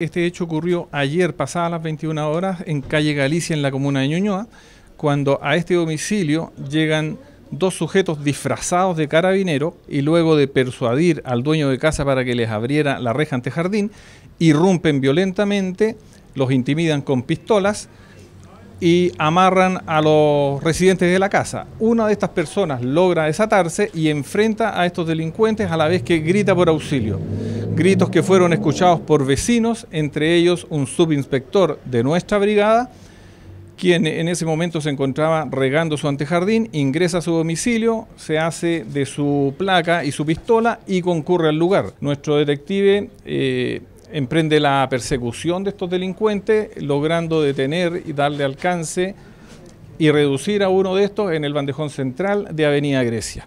Este hecho ocurrió ayer, pasadas las 21 horas, en calle Galicia, en la comuna de Ñuñoa, cuando a este domicilio llegan dos sujetos disfrazados de carabinero y luego de persuadir al dueño de casa para que les abriera la reja ante jardín, irrumpen violentamente, los intimidan con pistolas y amarran a los residentes de la casa. Una de estas personas logra desatarse y enfrenta a estos delincuentes a la vez que grita por auxilio gritos que fueron escuchados por vecinos, entre ellos un subinspector de nuestra brigada, quien en ese momento se encontraba regando su antejardín, ingresa a su domicilio, se hace de su placa y su pistola y concurre al lugar. Nuestro detective eh, emprende la persecución de estos delincuentes, logrando detener y darle alcance y reducir a uno de estos en el bandejón central de Avenida Grecia.